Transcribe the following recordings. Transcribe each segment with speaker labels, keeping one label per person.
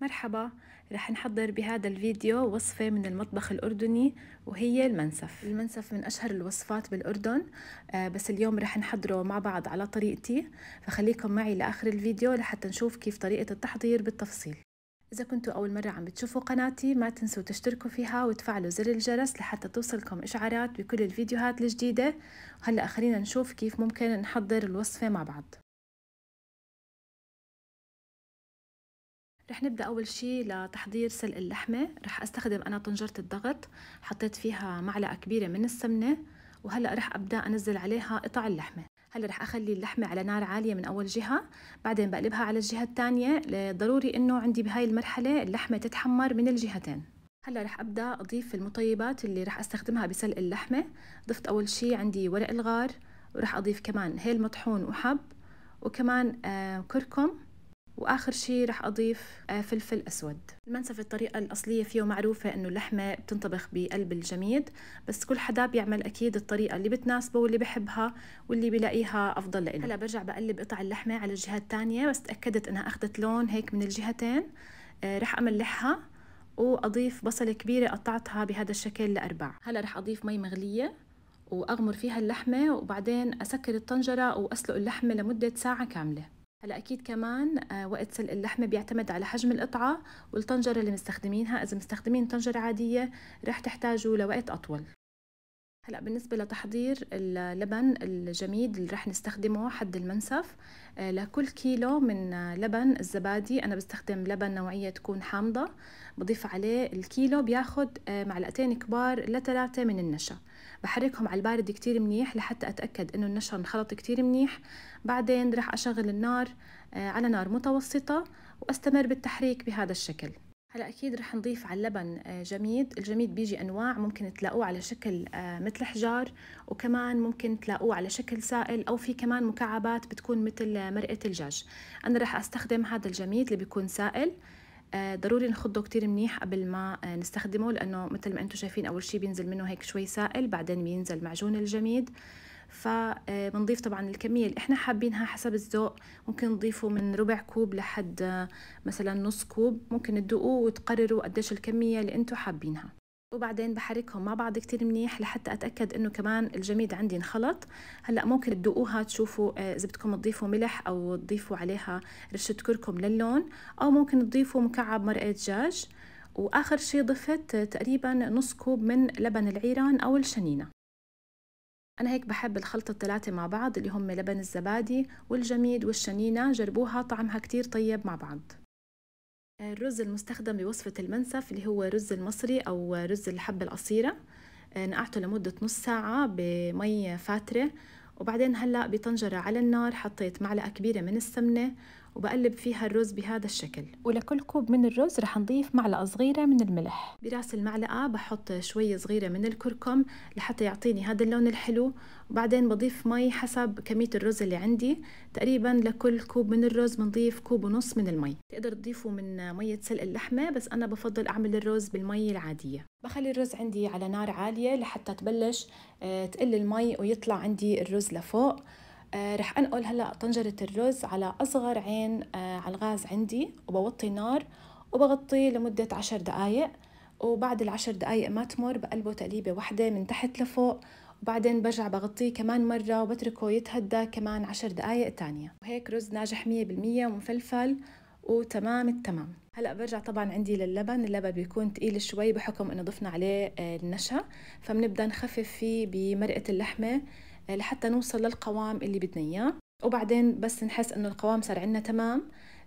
Speaker 1: مرحبا رح نحضر بهذا الفيديو وصفة من المطبخ الأردني وهي المنسف المنسف من أشهر الوصفات بالأردن آه، بس اليوم رح نحضره مع بعض على طريقتي فخليكم معي لآخر الفيديو لحتى نشوف كيف طريقة التحضير بالتفصيل إذا كنتوا أول مرة عم بتشوفوا قناتي ما تنسوا تشتركوا فيها وتفعلوا زر الجرس لحتى توصلكم إشعارات بكل الفيديوهات الجديدة وهلأ خلينا نشوف كيف ممكن نحضر الوصفة مع بعض رح نبدأ أول شي لتحضير سلق اللحمة رح أستخدم أنا طنجرة الضغط حطيت فيها معلقة كبيرة من السمنة وهلأ رح أبدأ أنزل عليها قطع اللحمة هلا رح اخلي اللحمه على نار عاليه من اول جهه بعدين بقلبها على الجهه الثانيه ضروري انه عندي بهاي المرحله اللحمه تتحمر من الجهتين هلا رح ابدا اضيف المطيبات اللي رح استخدمها بسلق اللحمه ضفت اول شي عندي ورق الغار ورح اضيف كمان هيل مطحون وحب وكمان آه كركم واخر شيء رح اضيف آه، فلفل اسود المنسف الطريقه الاصليه فيه معروفه انه اللحمه بتنطبخ بقلب الجميد بس كل حدا بيعمل اكيد الطريقه اللي بتناسبه واللي بحبها واللي بلاقيها افضل لإله هلا برجع بقلب قطع اللحمه على الجهه الثانيه بس تاكدت انها اخذت لون هيك من الجهتين آه، رح املحها واضيف بصله كبيره قطعتها بهذا الشكل لاربع هلا رح اضيف مي مغليه واغمر فيها اللحمه وبعدين اسكر الطنجره واسلق اللحمه لمده ساعه كامله هلا اكيد كمان آه، وقت سلق اللحمه بيعتمد على حجم القطعه والطنجره اللي مستخدمينها اذا مستخدمين طنجره عاديه رح تحتاجوا لوقت اطول هلا بالنسبه لتحضير اللبن الجميد اللي رح نستخدمه حد المنسف آه، لكل كيلو من لبن الزبادي انا بستخدم لبن نوعيه تكون حامضه بضيف عليه الكيلو بياخد آه، معلقتين كبار لثلاثه من النشا بحركهم على البارد كتير منيح لحتى اتاكد انه النشا انخلط كتير منيح بعدين رح اشغل النار آه، على نار متوسطه واستمر بالتحريك بهذا الشكل هلا اكيد رح نضيف على اللبن آه، جميد الجميد بيجي انواع ممكن تلاقوه على شكل آه، مثل حجار وكمان ممكن تلاقوه على شكل سائل او في كمان مكعبات بتكون مثل آه، مرقه الدجاج انا رح استخدم هذا الجميد اللي بيكون سائل ضروري نخضه كتير منيح قبل ما نستخدمه لانه مثل ما انتم شايفين اول شيء بينزل منه هيك شوي سائل بعدين بينزل معجون الجميد فبنضيف آه، طبعا الكمية اللي احنا حابينها حسب الذوق ممكن تضيفوا من ربع كوب لحد آه، مثلا نص كوب ممكن تدوقوه وتقرروا قديش الكمية اللي انتم حابينها وبعدين بحركهم مع بعض كتير منيح لحتى أتأكد إنه كمان الجميد عندي انخلط هلأ ممكن تدوقوها تشوفوا آه، إذا بدكم تضيفوا ملح أو تضيفوا عليها رشة كركم للون أو ممكن تضيفوا مكعب مرقة دجاج وآخر شي ضفت تقريبا نص كوب من لبن العيران أو الشنينة أنا هيك بحب الخلطة الثلاثة مع بعض اللي هم لبن الزبادي والجميد والشنينة جربوها طعمها كتير طيب مع بعض الرز المستخدم بوصفة المنسف اللي هو رز المصري أو رز الحبة القصيرة نقعته لمدة نص ساعة بمي فاترة وبعدين هلأ بطنجرة على النار حطيت معلقة كبيرة من السمنة وبقلب فيها الرز بهذا الشكل ولكل كوب من الرز رح نضيف معلقة صغيرة من الملح براس المعلقة بحط شوية صغيرة من الكركم لحتى يعطيني هذا اللون الحلو وبعدين بضيف مي حسب كمية الرز اللي عندي تقريبا لكل كوب من الرز بنضيف كوب ونص من المي تقدر تضيفه من مية سلق اللحمة بس أنا بفضل أعمل الرز بالمي العادية بخلي الرز عندي على نار عالية لحتى تبلش آه، تقل المي ويطلع عندي الرز لفوق آه، رح أنقل هلأ طنجرة الرز على أصغر عين آه، على الغاز عندي وبوطي نار وبغطيه لمدة عشر دقايق وبعد العشر دقايق ما تمر بقلبه تقليبة واحدة من تحت لفوق وبعدين برجع بغطيه كمان مرة وبتركه يتهدى كمان عشر دقايق تانية وهيك رز ناجح مية بالمية ومفلفل وتمام التمام هلا برجع طبعا عندي للبن اللبن بيكون تقيل شوي بحكم انه ضفنا عليه آه، النشا فبنبدا نخفف فيه بمرقه اللحمه لحتى نوصل للقوام اللي بدنا اياه وبعدين بس نحس انه القوام صار عندنا تمام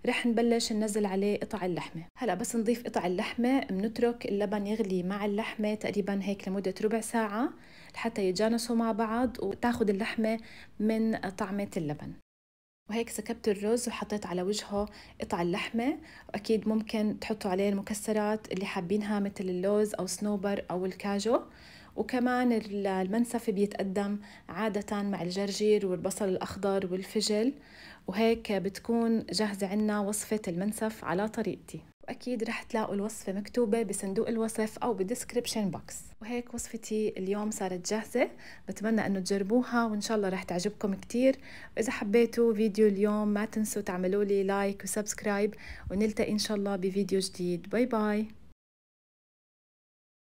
Speaker 1: رح نبلش ننزل عليه قطع اللحمة هلا بس نضيف قطع اللحمة بنترك اللبن يغلي مع اللحمة تقريبا هيك لمدة ربع ساعة لحتى يتجانسوا مع بعض وتاخذ اللحمة من طعمة اللبن وهيك سكبت الرز وحطيت على وجهه قطع اللحمة وأكيد ممكن تحطوا عليه المكسرات اللي حابينها مثل اللوز أو سنوبر أو الكاجو وكمان المنسف بيتقدم عادة مع الجرجير والبصل الأخضر والفجل وهيك بتكون جاهزة عنا وصفة المنسف على طريقتي وأكيد رح تلاقوا الوصفة مكتوبة بصندوق الوصف أو بالدسكريبشن بوكس وهيك وصفتي اليوم صارت جاهزة بتمنى أنه تجربوها وإن شاء الله رح تعجبكم كتير وإذا حبيتوا فيديو اليوم ما تنسوا تعملوا لي لايك وسبسكرايب ونلتقي إن شاء الله بفيديو جديد باي باي